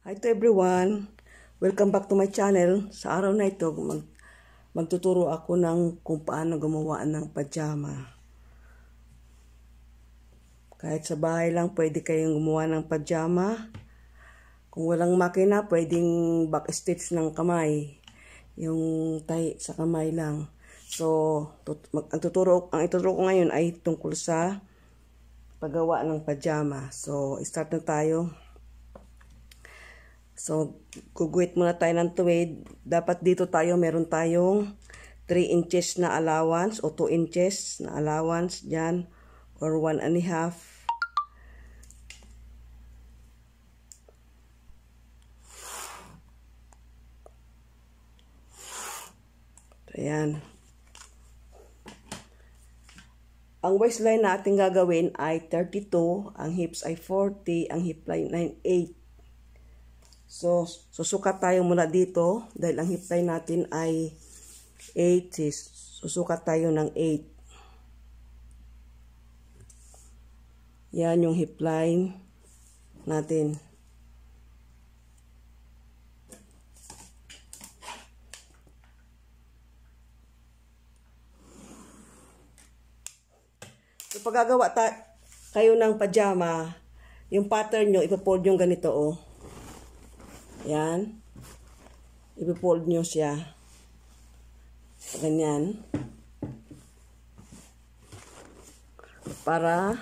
Hi to everyone! Welcome back to my channel. Sa araw na ito, mag magtuturo ako ng kung paano gumawa ng pajama. Kahit sa bahay lang, pwede kayong gumawa ng pajama. Kung walang makina, pwedeng backstitch ng kamay. Yung tay sa kamay lang. So, mag ang, tuturo, ang ituturo ko ngayon ay tungkol sa paggawa ng pajama. So, start na tayo. So, guguhit muna tayo ng tuwid. Dapat dito tayo, meron tayong 3 inches na allowance o 2 inches na allowance dyan or 1 and a half. ayan. Ang waistline na ating gagawin ay 32, ang hips ay 40, ang hip line ay So, susukat tayo mula dito dahil ang hip hiptay natin ay 8. Susukat tayo ng 8. Yan yung hip line natin. So, pag gagawa kayo ng pajama, yung pattern nyo, ipapold yung ganito, oh. Yan. Ipipold nyo siya. Ganyan. Para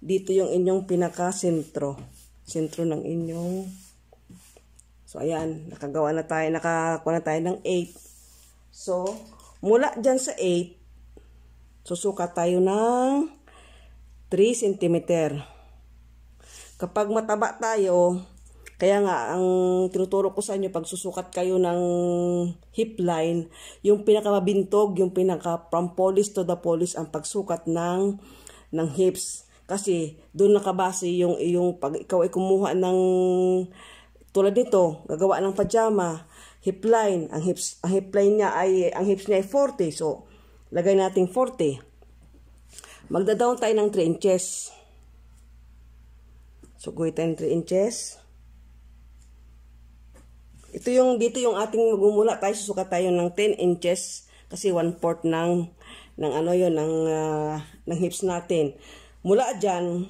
dito yung inyong pinaka-sentro. Sentro ng inyong So, ayan. Nakagawa na tayo. Nakakuha na tayo ng 8. So, mula dyan sa 8, susukat tayo ng 3 cm. Kapag mataba tayo, kaya nga, ang tinuturo ko sa inyo, pag susukat kayo ng hip line, yung pinakamabintog, yung pinaka from police to the police ang pagsukat ng, ng hips. Kasi doon nakabase yung, yung pag ikaw ay kumuha ng, tulad nito, gagawa ng pajama, hip line, ang hips, ang hip line niya ay, ang hips niya ay 40. So, lagay natin 40. Magda-down tayo ng 3 inches. So, gawin tayo ng 3 inches. Ito yung, dito yung ating magmumula tayo, susuka tayo ng 10 inches kasi 1 fourth ng, ng ano yon ng, uh, ng hips natin. Mula dyan,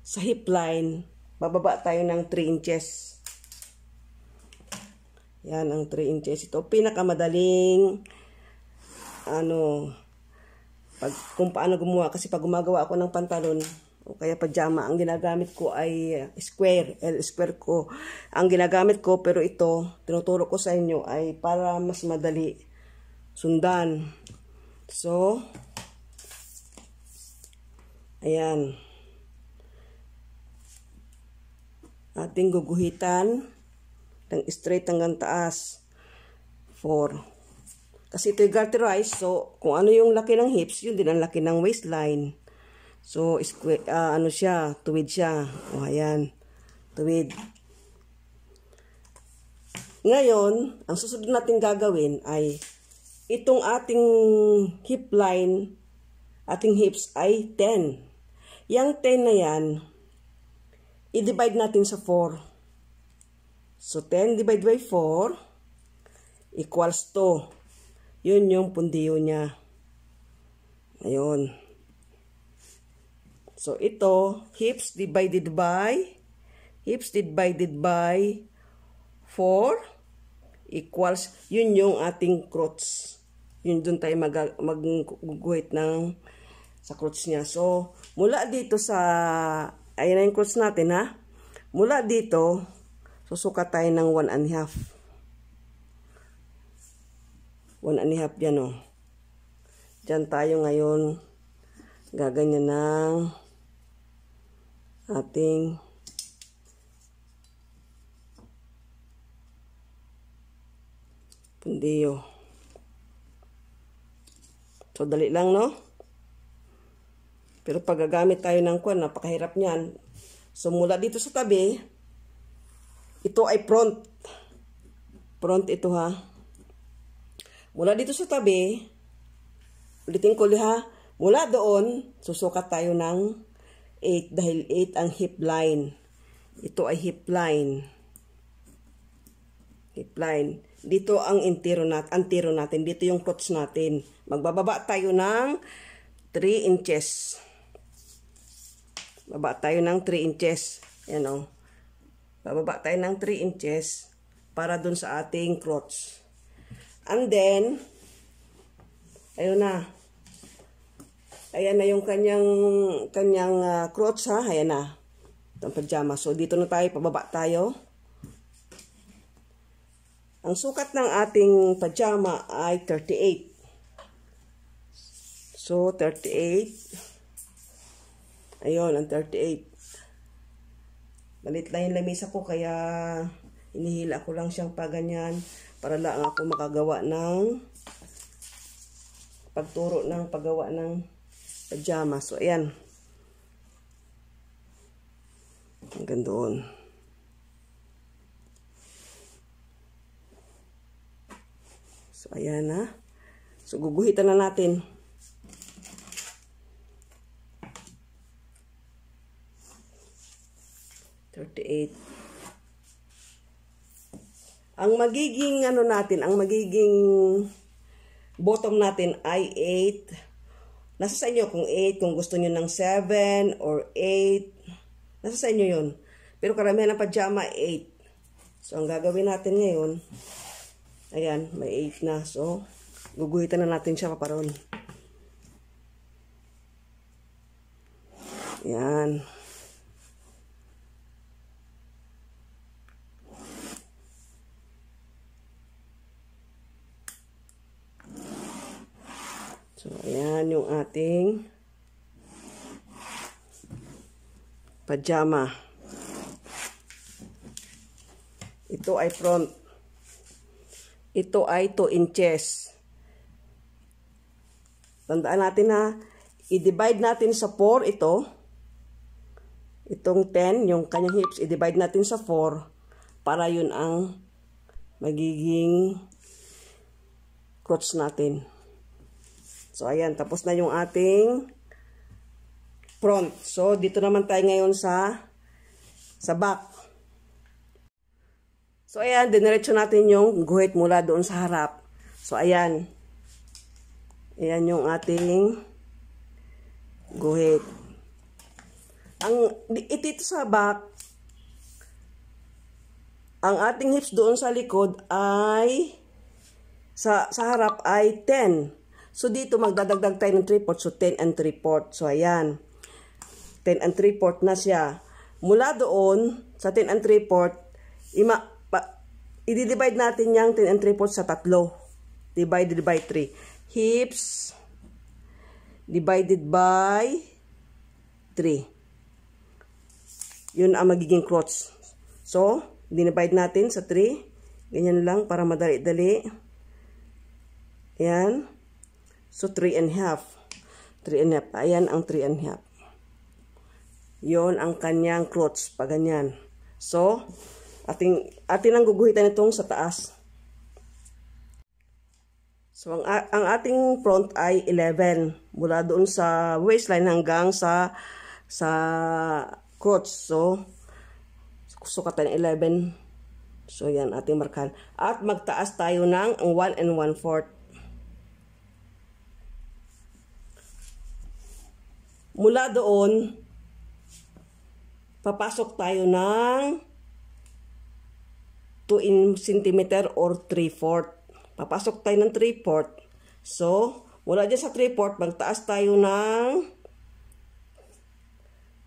sa hip line, bababa tayo ng 3 inches. Yan, ang 3 inches. Ito, pinakamadaling, ano, pag, kung paano gumawa. Kasi pag gumagawa ako ng pantalon, o kaya pajama. Ang ginagamit ko ay uh, square, L square ko. Ang ginagamit ko pero ito, tinuturo ko sa inyo ay para mas madali sundan. So, ayan. Ating guguhitan ng straight hanggang taas. 4. Kasi ito yung garter so kung ano yung laki ng hips, yun din ang laki ng waistline. So, square, uh, ah, ano siya, tuwid siya. O, ayan. Tuwid. Ngayon, ang susunod natin gagawin ay itong ating hip line, ating hips ay 10. Yang 10 na yan, i-divide natin sa 4. So, 10 divided by 4 equals to. Yun yung pundiyo niya. Ayun. So, ito, hips divided by, hips divided by 4 equals, yun yung ating crotch. Yun doon tayo mag-guguhit mag ng sa crotch niya. So, mula dito sa, ayan na yung crotch natin ha. Mula dito, susukat tayo ng 1 and a half. 1 and a half yan o. Oh. Diyan tayo ngayon gaganyan ng ating pundiyo. So, dali lang, no? Pero pag gagamit tayo ng kwan, napakahirap niyan. So, mula dito sa tabi, ito ay front. Front ito, ha? Mula dito sa tabi, ulitin ko, ha? Mula doon, susukat tayo ng 8 dahil 8 ang hip line. Ito ay hip line. Hip line. Dito ang intero nat antero natin. Dito yung puts natin. Magbababa tayo ng 3 inches. Baba tayo ng 3 inches. Ayan o. Oh. Bababa tayo ng 3 inches para dun sa ating crotch. And then, ayun na. Ayan na yung kanyang, kanyang uh, ah, crotch ha. Ayan na. Itong pajama. So, dito na tayo. Pababa tayo. Ang sukat ng ating pajama ay 38. So, 38. Ayun, ang 38. Malit lang yung lamisa ko, kaya inihila ko lang siyang ganyan para lang ako makagawa ng pagturo ng paggawa ng pajama. So, ayan. Hanggang doon. So, ayan na. So, guguhitan na natin. thirty Ang magiging ano natin, ang magiging bottom natin ay 8 Nasa sa inyo kung 8, kung gusto niyo ng 7 or 8. Nasa sa inyo yun. Pero karamihan ng pajama, 8. So, ang gagawin natin ngayon, ayan, may 8 na. So, guguhitan na natin siya paparoon. Ayan. Ayan. naman yung ating pajama. Ito ay front. Ito ay 2 inches. Tandaan natin na i-divide natin sa 4 ito. Itong 10, yung kanyang hips, i-divide natin sa 4 para yun ang magiging crotch natin. So, ayan, tapos na yung ating front. So, dito naman tayo ngayon sa sa back. So, ayan, diniretso natin yung guhit mula doon sa harap. So, ayan. Ayan yung ating guhit. Ang, itito sa back, ang ating hips doon sa likod ay sa, sa harap ay 10. So, dito magdadagdag tayo ng 3 fourths. So, 10 and 3 fourths. So, ayan. 10 and 3 fourths na siya. Mula doon, sa 10 and 3 fourths, i-divide natin yung 10 and 3 fourths sa tatlo. Divided by 3. Hips divided by 3. Yun ang magiging crotch. So, dinivide natin sa 3. Ganyan lang para madali-dali. Ayan. So, 3 and half. 3 and half. Ayan ang 3 and half. Yon ang kanyang clothes. Pag ganyan. So, ating, atin ang guguhitan itong sa taas. So, ang, ang ating front ay 11. Mula doon sa waistline hanggang sa sa crotch. So, sukatan 11. So, yan ating markahan. At magtaas tayo ng 1 and 1 fourth. Mula doon, papasok tayo ng 2 cm or 3 4 Papasok tayo ng 3 4 So, mula dyan sa 3 4 magtaas tayo ng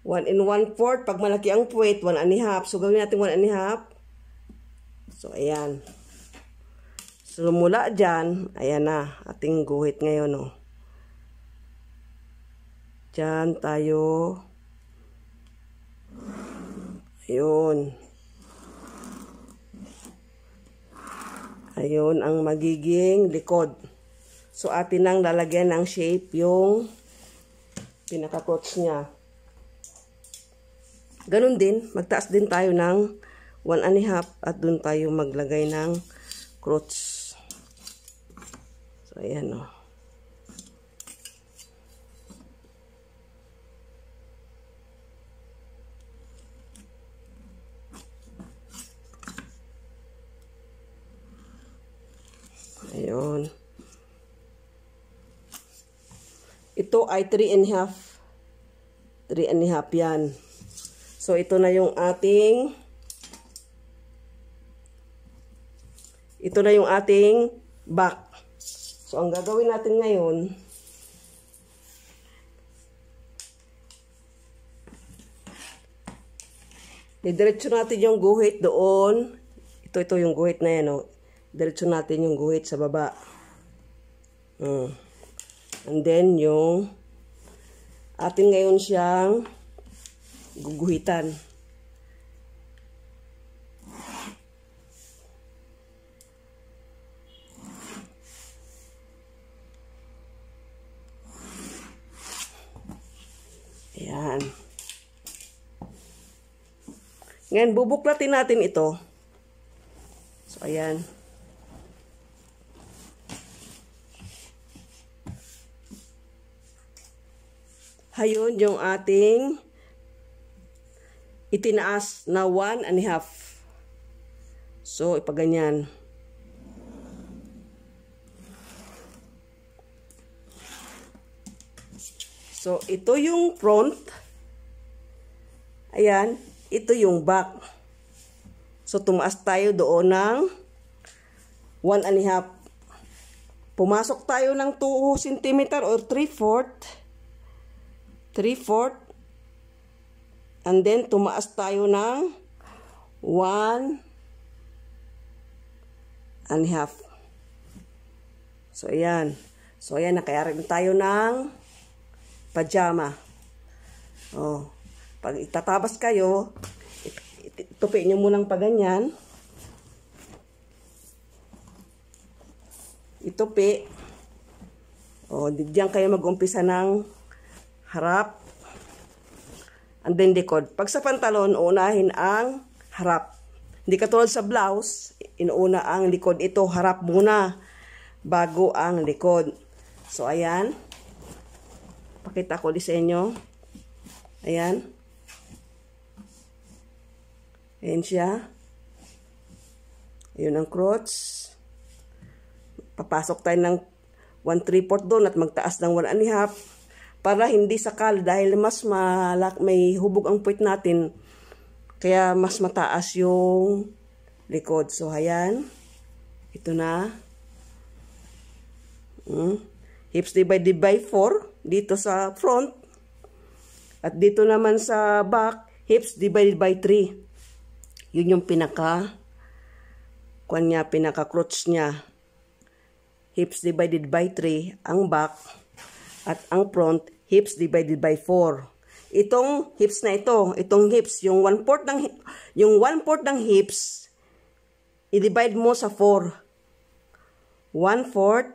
1 and 1 4 Pag malaki ang puwet, 1 and a half. So, gawin natin 1 and a half. So, ayan. So, mula dyan, ayan na, ating guhit ngayon, oh. Diyan tayo. Ayun. Ayun ang magiging likod. So, atin ang lalagyan ng shape yung pinaka-coats niya. Ganun din, magtaas din tayo ng 1 and a half at dun tayo maglagay ng crotch. So, ayan o. Oh. Yun. Ito ay 3 and half. 3 and half yan. So, ito na yung ating ito na yung ating back. So, ang gagawin natin ngayon Didiretso natin yung guhit doon. Ito, ito yung guhit na yan, oh diretso natin yung guhit sa baba. Mm. And then, yung atin ngayon siyang guguhitan. Ayan. Ngayon, bubuklatin natin ito. So, ayan. Ayan. Ayun yung ating itinaas na 1 and a half. So, ipaganyan. So, ito yung front. Ayan. Ito yung back. So, tumaas tayo doon ng 1 and a half. Pumasok tayo ng 2 cm or 3 fourth 3-4 and then tumaas tayo ng 1 and half. So, ayan. So, ayan, nakayarin tayo ng pajama. Oh. Pag itatabas kayo, it, it, it tupi nyo munang pa ganyan. Itupi. O, oh, diyan kayo mag-umpisa ng harap, and then likod. Pag sa pantalon, unahin ang harap. Hindi katulad sa blouse, inuuna ang likod. Ito, harap muna bago ang likod. So, ayan. Pakita ko ulit sa inyo. Ayan. Ayan siya. Ayan ang crotch. Papasok tayo ng 1 3 4 doon at magtaas ng 1 1 a half para hindi sakal dahil mas malak may hubog ang puwit natin kaya mas mataas yung likod so ayan ito na hmm. hips divided by 4 dito sa front at dito naman sa back hips divided by 3 yun yung pinaka kwan niya pinaka crotch niya hips divided by 3 ang back at ang front hips divided by 4. Itong hips na ito, itong hips, yung 1 4 ng, yung 1 4 ng hips, i-divide mo sa 4. 1 4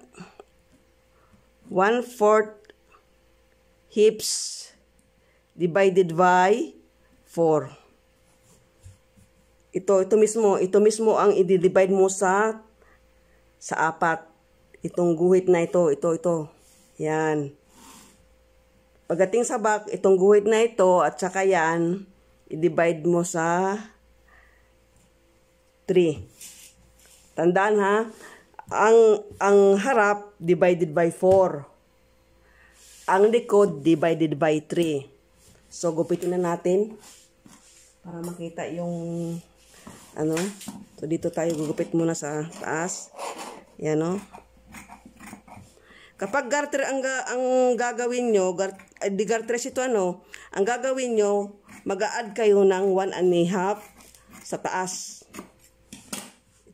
1 4 hips divided by 4. Ito, ito mismo, ito mismo ang i-divide mo sa sa apat. Itong guhit na ito, ito, ito. Yan. Pagdating sa back, itong guhit na ito at saka yan, i-divide mo sa 3. Tandaan ha, ang, ang harap divided by 4. Ang likod divided by 3. So, gupitin na natin para makita yung ano. So, dito tayo gugupit muna sa taas. Yan o. Oh. Kapag garter ang, ang gagawin nyo, garter Edgar 3 ito ano, ang gagawin nyo, mag-a-add kayo ng 1 and a half sa taas.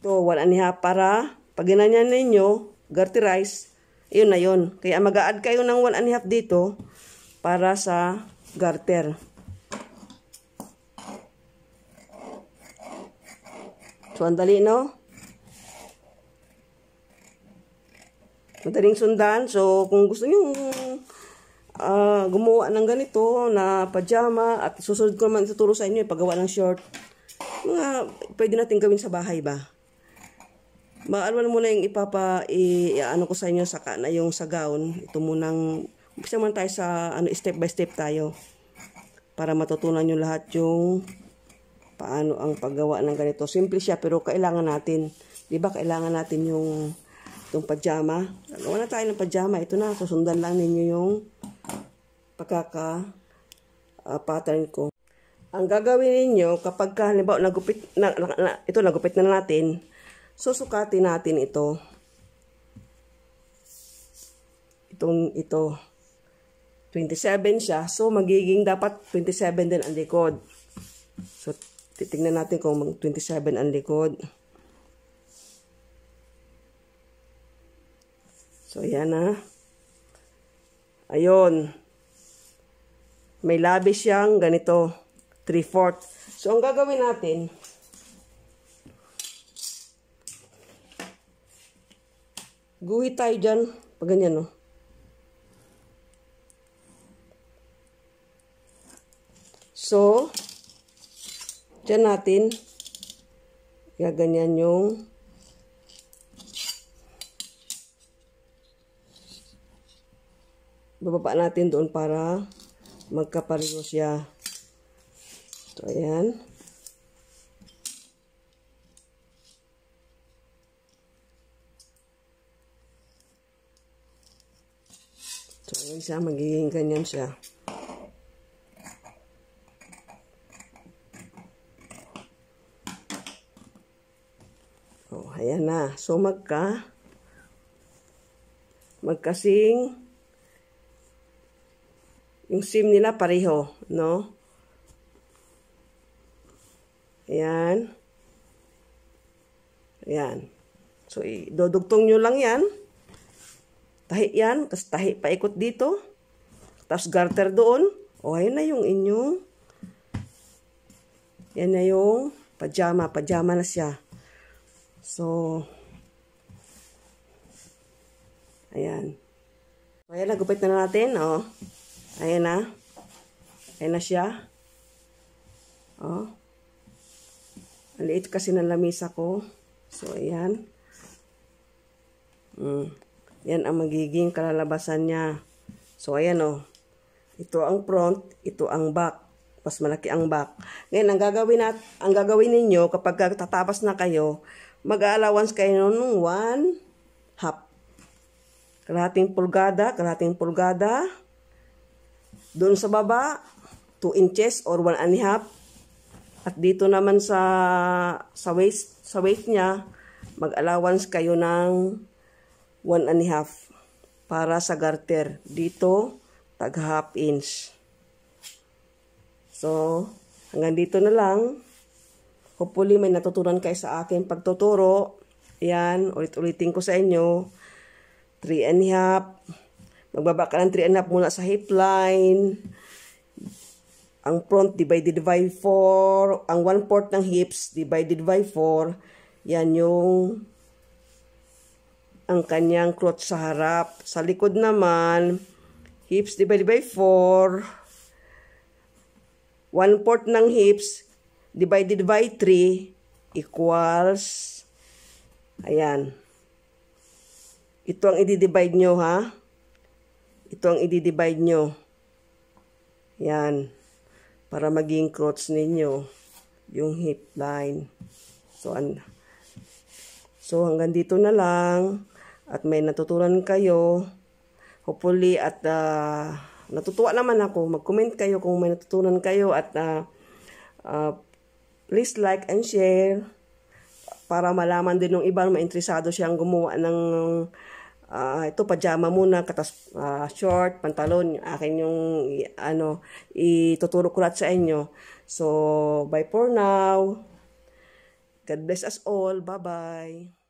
Ito, 1 and a half para pag ginanyan ninyo, rice, yun na yun. Kaya mag-a-add kayo ng 1 and a half dito para sa garter. So, ang dali, no? Madaling sundan. So, kung gusto nyo uh, gumawa ng ganito na pajama at susunod ko naman ituturo sa inyo yung paggawa ng short. Mga pwede natin gawin sa bahay ba? Maalwan muna yung ipapa, i, ano ko sa inyo, saka na yung sa gown. Ito muna, umpisa muna tayo sa, ano, step by step tayo. Para matutunan nyo lahat yung paano ang paggawa ng ganito. Simple siya, pero kailangan natin, di ba, kailangan natin yung itong pajama. Ano na tayo ng pajama. Ito na, susundan lang ninyo yung pagkaka uh, ah, pattern ko. Ang gagawin ninyo kapag halimbawa nagupit na, na, na, ito nagupit na natin, susukatin natin ito. Itong ito 27 siya. So magiging dapat 27 din ang likod. So titingnan natin kung mag 27 ang likod. So ayan na. Ah. Ayun may labi siyang ganito, 3-4. So, ang gagawin natin, guhi tayo dyan, pag ganyan, no? So, dyan natin, gaganyan yung bababa natin doon para magkapareho siya. Ito, ayan. So, ayan siya. Magiging ganyan siya. Oh, ayan na. So, magka magkasing yung seam nila pareho, no? Ayan. Ayan. So, dodugtong nyo lang yan. Tahi yan. Tapos tahi paikot dito. Tapos garter doon. O, ayun na yung inyong. Yan na yung pajama. Pajama na siya. So, ayan. Ayan, nagupit na natin, oh. Ayan na. Ayan na siya. Oh. Ang liit kasi ng lamisa ko. So, ayan. Mm. Yan ang magiging kalalabasan niya. So, ayan Oh. Ito ang front, ito ang back. Mas malaki ang back. Ngayon, ang gagawin, nat ang gagawin ninyo kapag tatapos na kayo, mag-allowance kayo ng 1 half. Kalahating pulgada, kalahating pulgada. Doon sa baba, 2 inches or 1 and a half. At dito naman sa sa waist, sa waist niya, mag-allowance kayo ng 1 and a half para sa garter. Dito, tag half inch. So, hanggang dito na lang. Hopefully, may natutunan kayo sa akin pagtuturo. Ayan, ulit-ulitin ko sa inyo. 3 and a half ng ka ng 3.5 mula sa hip line. Ang front divided by 4. Ang 1 fourth ng hips divided by 4. Yan yung ang kanyang crotch sa harap. Sa likod naman, hips divided by 4. 1 fourth ng hips divided by 3 equals, ayan. Ito ang i-divide nyo ha ito ang i-divide nyo. Yan. Para maging crotch ninyo yung hip line. So, an so hanggang dito na lang. At may natutunan kayo. Hopefully, at uh, natutuwa naman ako. Mag-comment kayo kung may natutunan kayo. At uh, uh, please like and share para malaman din ng iba, maintresado siyang gumawa ng uh, ito pajama muna katas uh, short pantalon akin yung ano ituturo ko lahat sa inyo so bye for now God bless us all bye bye